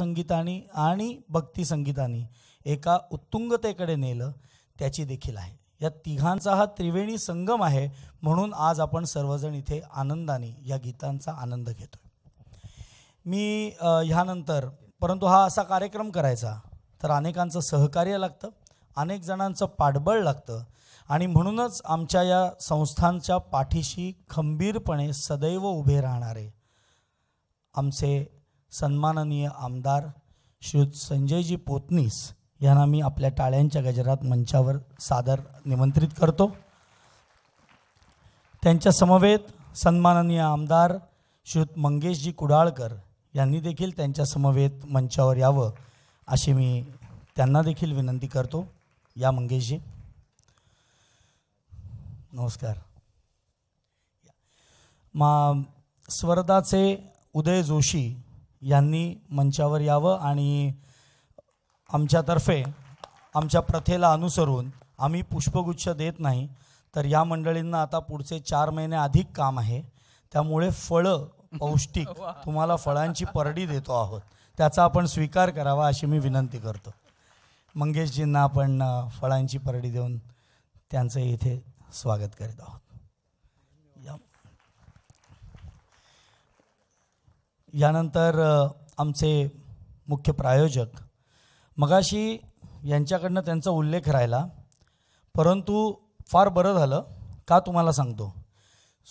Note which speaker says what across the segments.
Speaker 1: संगीतानी आणि भक्ती संगीतानी एका उत्तुंगतेकडे नेलं त्याची देखील आहे या तिघांचा हा त्रिवेणी संगम आहे म्हणून आज आपण सर्वजण इथे आनंदाने या गीतांचा आनंद घेतो मी ह्यानंतर परंतु हा असा कार्यक्रम करायचा तर अनेकांचं सहकार्य लागतं अनेक जणांचं पाठबळ लागतं आणि म्हणूनच आमच्या या संस्थांच्या पाठीशी खंबीरपणे सदैव उभे राहणारे आमचे सन्माननीय आमदार श्री संजयजी पोतनीस यांना मी आपल्या टाळ्यांच्या गजरात मंचावर सादर निमंत्रित करतो त्यांच्या समवेत सन्माननीय आमदार श्रीयुत मंगेशजी कुडाळकर यांनी देखील त्यांच्या समवेत मंचावर यावं अशी मी त्यांना देखील विनंती करतो या मंगेशजी नमस्कार मा स्वरदाचे उदय जोशी यांनी मंचावर यावं आणि आमच्यातर्फे आमच्या प्रथेला अनुसरून आम्ही पुष्पगुच्छ देत नाही तर या मंडळींना आता पुढचे चार महिने अधिक काम आहे त्यामुळे फळं पौष्टिक तुम्हाला फळांची परडी देतो आहोत त्याचा आपण स्वीकार करावा अशी मी विनंती करतो मंगेशजींना आपण फळांची परडी देऊन त्यांचं इथे स्वागत करीत आहोत यानंतर आमचे मुख्य प्रायोजक मगाशी यांच्याकडनं त्यांचा उल्लेख राहिला परंतु फार बरं झालं का तुम्हाला सांगतो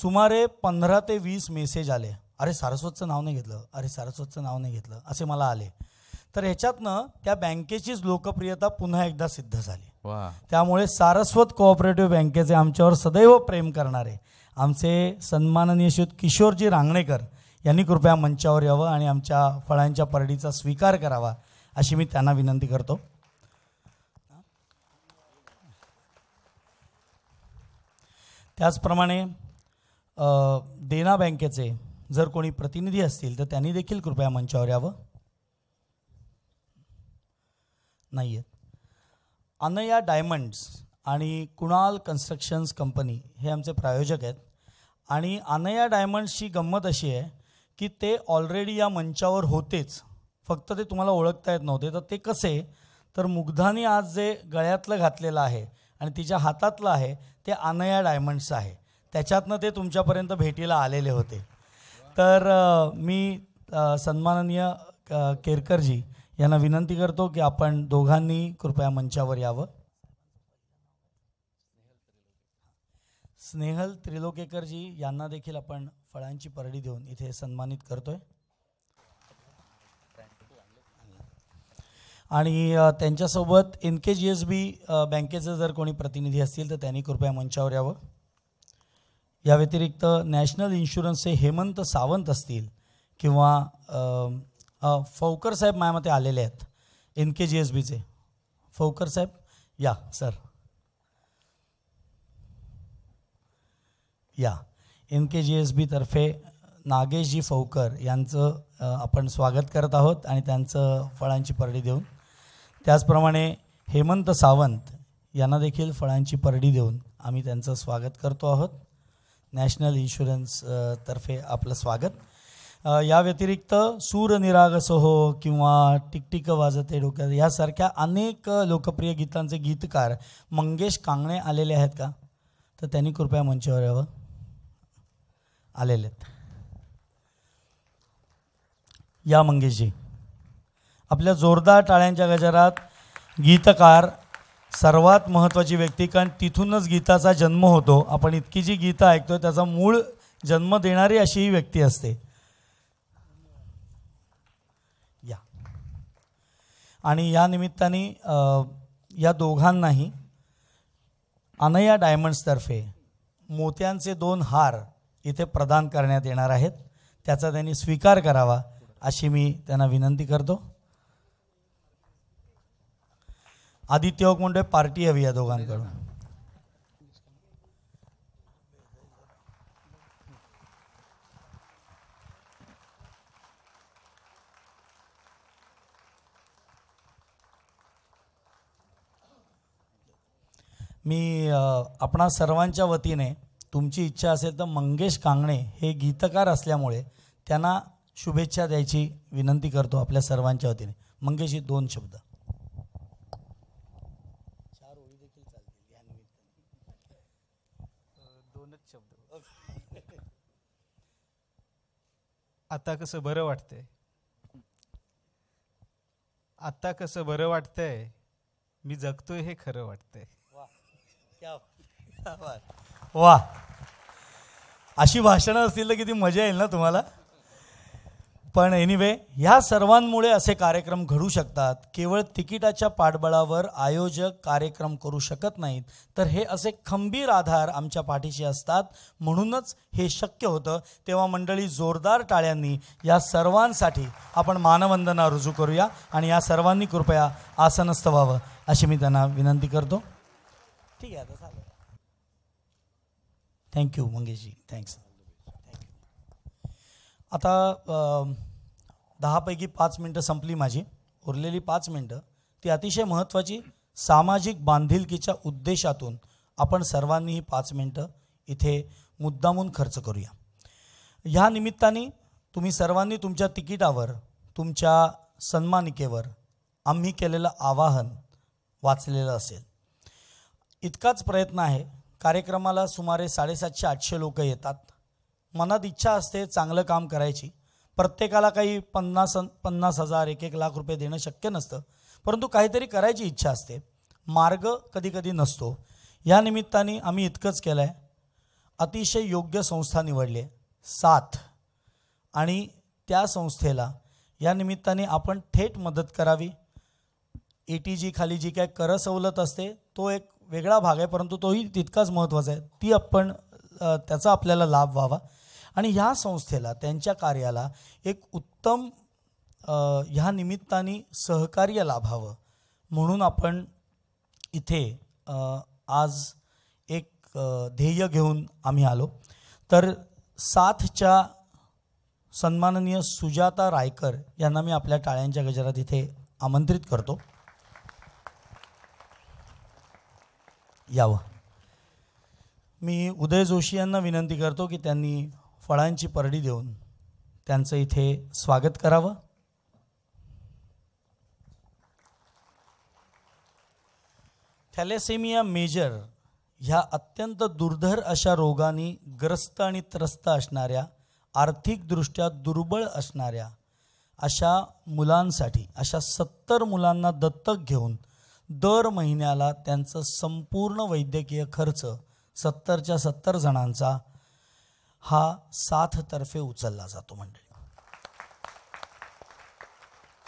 Speaker 1: सुमारे पंधरा ते वीस मेसेज आले अरे सारस्वतचं नाव नाही घेतलं अरे सारस्वतचं नाव नाही घेतलं असे मला आले तर ह्याच्यातनं त्या बँकेचीच लोकप्रियता पुन्हा एकदा सिद्ध झाली त्यामुळे सारस्वत कोऑपरेटिव्ह बँकेचे आमच्यावर सदैव प्रेम करणारे आमचे सन्माननीय श्री किशोरजी रांगणेकर यांनी कृपया मंचावर यावं आणि आमच्या फळांच्या परडीचा स्वीकार करावा अशी मी त्यांना विनंती करतो त्याचप्रमाणे देना बँकेचे जर कोणी प्रतिनिधी असतील तर त्यांनी देखील कृपया मंचावर यावं नाही आहेत अनया डायमंड्स आणि कुणाल कन्स्ट्रक्शन्स कंपनी हे आमचे प्रायोजक आहेत आणि अनया डायमंड्सची गंमत अशी आहे की ते ऑलरेडी या मंचावर होतेच फक्त ते तुम्हाला ओळखता येत नव्हते तर ते कसे तर मुग्धाने आज जे गळ्यातलं घातलेलं आहे आणि तिच्या हातातलं आहे ते आनया डायमंड्स आहे त्याच्यातनं ते तुमच्यापर्यंत भेटीला आलेले होते तर मी सन्माननीय केरकरजी यांना विनंती करतो की आपण दोघांनी कृपया मंचावर यावं स्नेहल त्रिलोकेकरजी यांना देखील आपण फळांची परडी देऊन इथे सन्मानित करतोय आणि त्यांच्यासोबत एन के जी एस बी बँकेचं जर कोणी प्रतिनिधी असतील तर त्यांनी कृपया मंचावर यावं या व्यतिरिक्त नॅशनल इन्शुरन्सचे हेमंत सावंत असतील किंवा फौकर साहेब माझ्या मते आलेले आहेत एन के जी एस बीचे फौकर साहेब या सर या एन के जी एस बी तर्फे नागेशजी फौकर यांचं आपण स्वागत करत आहोत आणि त्यांचं फळांची परडी देऊन त्याचप्रमाणे हेमंत सावंत यांना देखील फळांची परडी देऊन आम्ही त्यांचं स्वागत करतो आहोत नॅशनल इन्शुरन्स तर्फे आपलं स्वागत या व्यतिरिक्त सोहो किंवा टिकटिकं वाजते डोक्यात यासारख्या अनेक लोकप्रिय गीतांचे गीतकार मंगेश कांगणे आलेले आहेत का तर त्यांनी कृपया मंचावर यावं आलेले आहेत या मंगेशजी आपल्या जोरदार टाळ्यांच्या गजरात गीतकार सर्वात महत्त्वाची व्यक्ती कारण तिथूनच गीताचा जन्म होतो आपण इतकी जी गीता ऐकतो त्याचा मूळ जन्म देणारी अशी व्यक्ती असते या आणि या निमित्ताने या दोघांनाही अनया डायमंड्सतर्फे मोत्यांचे दोन हार इथे प्रदान करण्यात येणार आहेत त्याचा त्यांनी स्वीकार करावा अशी मी त्यांना विनंती करतो आदित्य मुंडे पार्टी हवी या दोघांकडून मी आपणा सर्वांच्या वतीने तुमची इच्छा असेल तर मंगेश कांगणे हे गीतकार असल्यामुळे त्यांना शुभेच्छा द्यायची विनंती करतो आपल्या सर्वांच्या वतीने मंगेश दोन शब्द आता कसं बरं वाटतंय आता कसं बरं वाटतंय मी जगतोय हे खरं वाटतंय वा अशी भाषणं असतील तर किती मजा येईल ना तुम्हाला पण एनिवे ह्या सर्वांमुळे असे कार्यक्रम घडू शकतात केवळ तिकिटाच्या पाठबळावर आयोजक कार्यक्रम करू शकत नाहीत तर हे असे खंबीर आधार आमच्या पाठीशी असतात म्हणूनच हे शक्य होतं तेव्हा मंडळी जोरदार टाळ्यांनी या सर्वांसाठी आपण मानवंदना रुजू करूया आणि या सर्वांनी कृपया आसनस्थ व्हावं अशी मी त्यांना विनंती करतो ठीक आहे आता चालेल थँक्यू मंगेशजी थँक्स थँक्यू आता दहापैकी पाच मिनटं संपली माझी उरलेली पाच मिनटं ती अतिशय महत्त्वाची सामाजिक बांधिलकीच्या उद्देशातून आपण सर्वांनी ही पाच मिनटं इथे मुद्दामून खर्च करूया ह्या निमित्ताने तुम्ही सर्वांनी तुमच्या तिकिटावर तुमच्या सन्मानिकेवर आम्ही केलेलं आवाहन वाचलेलं असेल इतकाच प्रयत्न आहे कार्यक्रमाला सुमारे साडेसातशे आठशे लोक येतात मनात इच्छा असते चांगलं काम करायची प्रत्येकाला काही पन्नास पन्नास हजार एक एक लाख रुपये देणं शक्य नसतं परंतु काहीतरी करायची इच्छा असते मार्ग कधीकधी नसतो या निमित्ताने आम्ही इतकंच केलं आहे अतिशय योग्य संस्था निवडली आहे साथ आणि त्या संस्थेला या निमित्ताने आपण थेट मदत करावी ए टी जी खाली जी काय कर सवलत असते तो एक वेगळा भाग आहे परंतु तोही तितकाच महत्त्वाचा आहे ती आपण त्याचा आपल्याला लाभ व्हावा आणि ह्या संस्थेला त्यांच्या कार्याला एक उत्तम ह्या निमित्ताने सहकार्य लाभावं म्हणून आपण इथे आज एक ध्येय घेऊन आम्ही आलो तर साथच्या सन्माननीय सुजाता रायकर यांना मी आपल्या टाळ्यांच्या गजरात इथे आमंत्रित करतो यावं मी उदय जोशी यांना विनंती करतो की त्यांनी फळांची परडी देऊन त्यांचं इथे स्वागत करावं थॅलेसेमिया मेजर ह्या अत्यंत दुर्धर अशा रोगाने ग्रस्त आणि त्रस्त असणाऱ्या आर्थिकदृष्ट्या दुर्बळ असणाऱ्या अशा मुलांसाठी अशा सत्तर मुलांना दत्तक घेऊन दर महिन्याला त्यांचं संपूर्ण वैद्यकीय खर्च सत्तरच्या सत्तर जणांचा हा साथतर्फे उचलला जातो मंडळी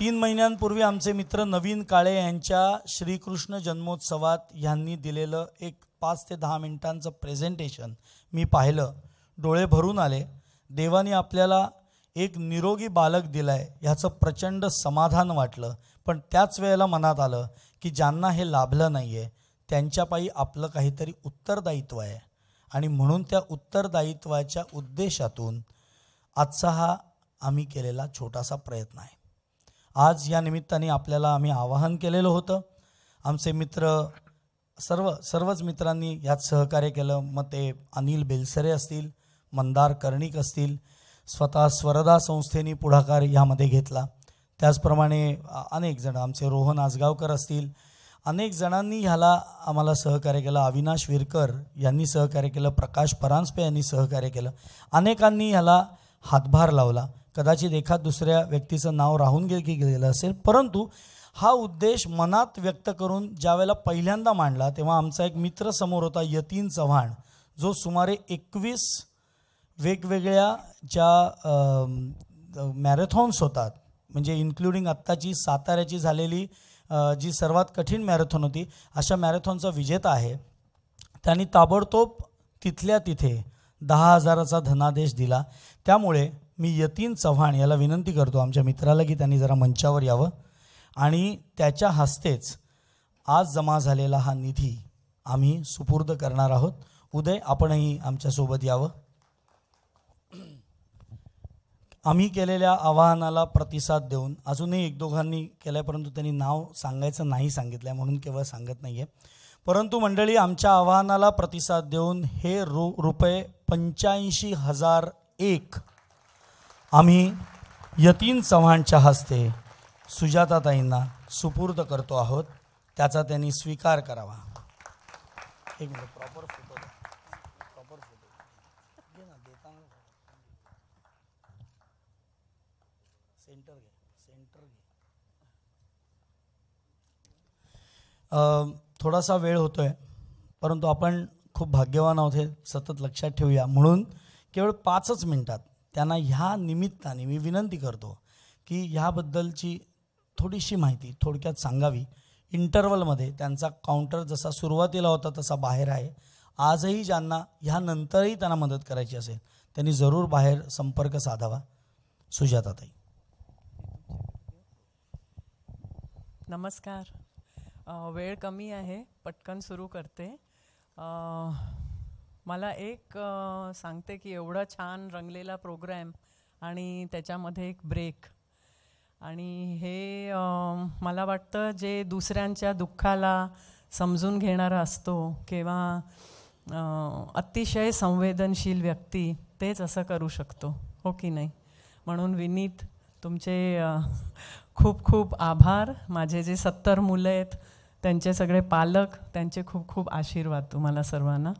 Speaker 1: तीन महिन्यांपूर्वी आमचे मित्र नवीन काळे यांच्या श्रीकृष्ण जन्मोत्सवात यांनी दिलेलं एक पाच ते दहा मिनिटांचं प्रेझेंटेशन मी पाहिलं डोळे भरून आले देवाने आपल्याला एक निरोगी बालक दिलाय ह्याचं प्रचंड समाधान वाटलं पण त्याच वेळेला मनात आलं की ज्यांना हे लाभलं नाही आहे त्यांच्यापायी आपलं काहीतरी उत्तरदायित्व आहे आणि म्हणून त्या उत्तरदायित्वाच्या उद्देशातून आजचा हा आम्ही केलेला छोटासा प्रयत्न आहे आज या निमित्ताने आपल्याला आम्ही आवाहन केलेलं होतं आमचे मित्र सर्व सर्वच मित्रांनी यात सहकार्य केलं मग ते अनिल बेलसरे असतील मंदार कर्णिक असतील स्वतः स्वरदा संस्थेने पुढाकार यामध्ये घेतला त्याचप्रमाणे अनेक जण आमचे रोहन आजगावकर असतील अनेक जणांनी ह्याला आम्हाला सहकार्य केलं अविनाश विरकर यांनी सहकार्य केलं प्रकाश परांजपे यांनी सहकार्य केलं अनेकांनी ह्याला हातभार लावला कदाचित एखाद दुसऱ्या व्यक्तीचं नाव राहून गेलं की गेलेलं असेल परंतु हा उद्देश मनात व्यक्त करून ज्यावेळेला पहिल्यांदा मांडला तेव्हा आमचा एक मित्र समोर होता यतीन चव्हाण जो सुमारे एकवीस वेगवेगळ्या ज्या मॅरेथॉन्स होतात म्हणजे इन्क्लुडिंग आत्ताची साताऱ्याची झालेली जी सर्वात कठीण मॅरेथॉन होती अशा मॅरेथॉनचा विजेता आहे त्यांनी ताबडतोब तिथल्या तिथे दहा हजाराचा धनादेश दिला त्यामुळे मी यतीन चव्हाण याला विनंती करतो आमच्या मित्राला की त्यांनी जरा मंचावर यावं आणि त्याच्या हस्तेच आज जमा झालेला हा निधी आम्ही सुपूर्द करणार आहोत उदय आपणही आमच्यासोबत यावं आम्ही केलेल्या आवाहनाला प्रतिसाद देऊन अजूनही एक दोघांनी केलं आहे परंतु त्यांनी नाव सांगायचं नाही सांगितलं आहे म्हणून केवळ सांगत नाही आहे परंतु मंडळी आमच्या आवाहनाला प्रतिसाद देऊन हे रु रुपये पंच्याऐंशी हजार एक आम्ही यतीन चव्हाणच्या हस्ते सुजाताताईंना सुपूर्द करतो आहोत त्याचा त्यांनी स्वीकार करावा एक मिनिट प्रॉपर थोडासा वेळ होतो आहे परंतु आपण खूप भाग्यवान आहोत हे सतत लक्षात ठेवूया म्हणून केवळ पाचच मिनटात त्यांना ह्या निमित्ताने मी विनंती करतो की ह्याबद्दलची थोडीशी माहिती थोडक्यात सांगावी इंटरवलमध्ये त्यांचा काउंटर जसा सुरुवातीला होता तसा बाहेर आहे आजही ज्यांना ह्यानंतरही त्यांना मदत करायची असेल त्यांनी जरूर बाहेर संपर्क साधावा सुजाताताई
Speaker 2: नमस्कार वेळ कमी आहे पटकन सुरू करते मला एक सांगते की एवढा छान रंगलेला प्रोग्रॅम आणि त्याच्यामध्ये एक ब्रेक आणि हे मला वाटतं जे दुसऱ्यांच्या दुःखाला समजून घेणारा असतो किंवा अतिशय संवेदनशील व्यक्ती तेच असं करू शकतो हो की नाही म्हणून विनीत तुमचे खूप खूप आभार माझे जे सत्तर मुलं आहेत त्यांचे सगळे पालक त्यांचे खूप खूप आशीर्वाद तुम्हाला सर्वांना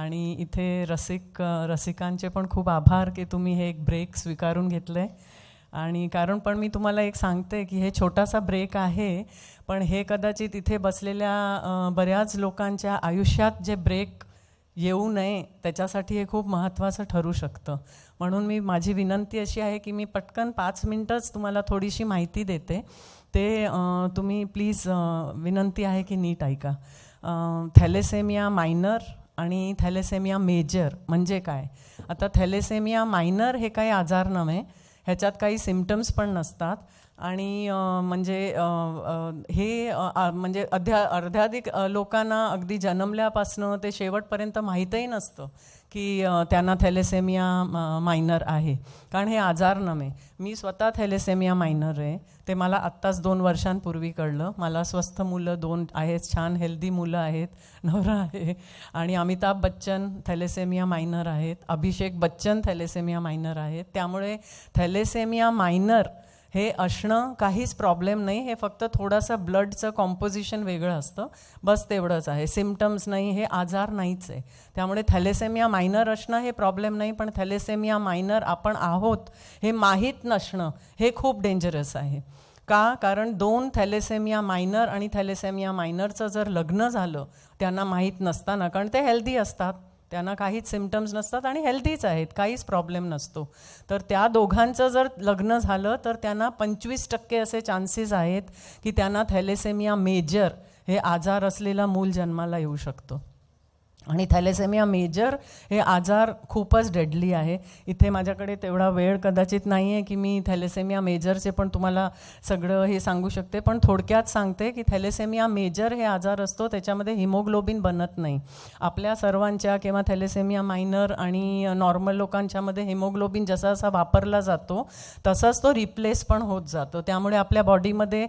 Speaker 2: आणि इथे रसिक रसिकांचे पण खूप आभार की तुम्ही हे एक ब्रेक स्वीकारून घेतलं आहे आणि कारण पण मी तुम्हाला एक सांगते की हे छोटासा ब्रेक आहे पण हे कदाचित इथे बसलेल्या बऱ्याच लोकांच्या आयुष्यात जे ब्रेक येऊ नये त्याच्यासाठी हे खूप महत्त्वाचं ठरू शकतं म्हणून मी माझी विनंती अशी आहे की मी पटकन पाच मिनटंच तुम्हाला थोडीशी माहिती देते ते तुम्ही प्लीज विनंती आहे की नीट ऐका थॅलेसेमिया मायनर आणि थॅलेसेमिया मेजर म्हणजे काय आता थॅलेसेमिया मायनर हे काही आजार नव्हे ह्याच्यात काही सिम्पटम्स पण नसतात आणि म्हणजे हे म्हणजे अध्या अर्ध्याधिक लोकांना अगदी जन्मल्यापासनं ते शेवटपर्यंत माहीतही नसतं की त्यांना थॅलेसेमिया मायनर आहे कारण हे आजार नमे मी स्वतः थॅलेसेमिया मायनर आहे ते मला आत्ताच दोन वर्षांपूर्वी कळलं मला स्वस्थ मुलं दोन आहेत छान हेल्दी मुलं आहेत नवरा आहे आणि अमिताभ बच्चन थॅलेसेमिया मायनर आहेत अभिषेक बच्चन थॅलेसेमिया मायनर आहेत त्यामुळे थॅलेसेमिया मायनर हे असणं काहीच प्रॉब्लेम नाही हे फक्त थोडंसं ब्लडचं कॉम्पोजिशन वेगळं असतं बस तेवढंच आहे सिमटम्स नाही हे आजार नाहीच आहे त्यामुळे थॅलेसेमिया मायनर असणं हे प्रॉब्लेम नाही पण थॅलेसेमिया मायनर आपण आहोत हे माहीत नसणं हे खूप डेंजरस आहे का कारण दोन थॅलेसेमिया मायनर आणि थॅलेसेमिया मायनरचं जर लग्न झालं त्यांना माहीत नसताना कारण ते हेल्दी असतात त्यांना काहीच सिमटम्स नसतात आणि हेल्दीच आहेत काहीच प्रॉब्लेम नसतो तर त्या दोघांचं जर लग्न झालं तर त्यांना पंचवीस टक्के असे चान्सेस आहेत की त्यांना थॅलेसेमिया मेजर हे आजार असलेला मूल जन्माला येऊ शकतो आणि थॅलेसेमिया मेजर हे आजार खूपच डेडली आहे इथे माझ्याकडे तेवढा वेळ कदाचित नाही आहे की मी थॅलेसेमिया मेजरचे पण तुम्हाला सगळं हे सांगू शकते पण थोडक्यात सांगते की थॅलेसेमिया मेजर हे आजार असतो त्याच्यामध्ये हिमोग्लोबिन बनत नाही आपल्या सर्वांच्या किंवा थॅलेसेमिया मायनर आणि नॉर्मल लोकांच्यामध्ये हिमोग्लोबिन जसा जसा वापरला जातो तसाच तो रिप्लेस पण होत जातो त्यामुळे आपल्या बॉडीमध्ये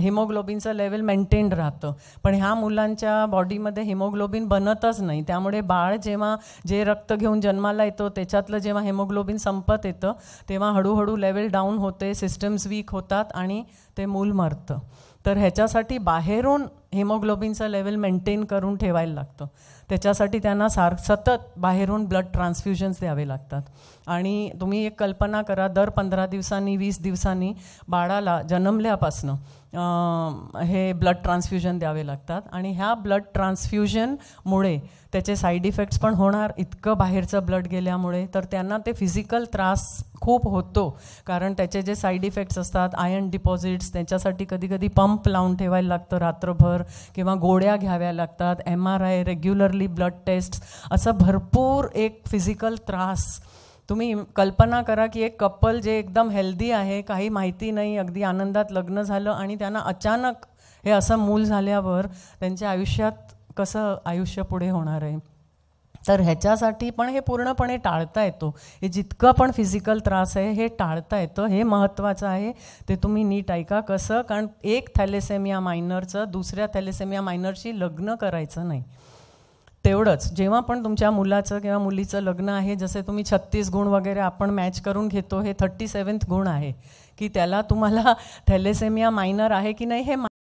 Speaker 2: हिमोग्लोबिनचं लेवल मेंटेन राहतं पण ह्या मुलांच्या बॉडीमध्ये हिमोग्लोबिन बनतच नाही नाही त्यामुळे बाळ जेव्हा जे रक्त घेऊन जन्माला येतो त्याच्यातलं जेव्हा हेमोग्लोबिन संपत येतं तेव्हा हळूहळू लेवल डाऊन होते सिस्टम्स वीक होतात आणि ते मूल मरतं तर ह्याच्यासाठी बाहेरून हेमोग्लोबिनचं लेवल मेंटेन करून ठेवायला लागतं त्याच्यासाठी त्यांना सार सतत बाहेरून ब्लड ट्रान्सफ्युजन्स द्यावे लागतात आणि तुम्ही एक कल्पना करा दर पंधरा दिवसांनी वीस दिवसांनी बाळाला जन्मल्यापासनं हे ब्लड ट्रान्सफ्युजन द्यावे लागतात आणि ह्या ब्लड ट्रान्सफ्युजनमुळे त्याचे साईड इफेक्ट्स पण होणार इतकं बाहेरचं ब्लड गेल्यामुळे तर त्यांना ते फिजिकल त्रास खूप होतो कारण त्याचे जे साईड इफेक्ट्स असतात आयर्न डिपॉझिट्स त्यांच्यासाठी कधी कधी पंप लावून ठेवायला लागतं रात्रभर किंवा गोळ्या घ्याव्या लागतात M R I regularly blood test असं भरपूर एक फिजिकल त्रास तुम्ही कल्पना करा की एक कपल जे एकदम हेल्दी आहे काही माहिती नाही अगदी आनंदात लग्न झालं आणि त्यांना अचानक हे असं मूल झाल्यावर त्यांच्या आयुष्यात कसं आयुष्य पुढे होणार आहे तर ह्याच्यासाठी पण हे पूर्णपणे टाळता येतो हे जितकं पण फिजिकल त्रास आहे हे टाळता येतं हे महत्त्वाचं आहे ते तुम्ही नीट ऐका कसं कारण एक थॅलेसेमिया मायनरचं दुसऱ्या थॅलेसेमिया मायनरशी लग्न करायचं नाही तेवढंच जेव्हा पण तुमच्या मुलाचं किंवा मुलीचं लग्न आहे जसे तुम्ही छत्तीस गुण वगैरे आपण मॅच करून घेतो हे थर्टी सेवन्थ गुण आहे की त्याला तुम्हाला थॅलेसेमिया मायनर आहे की नाही हे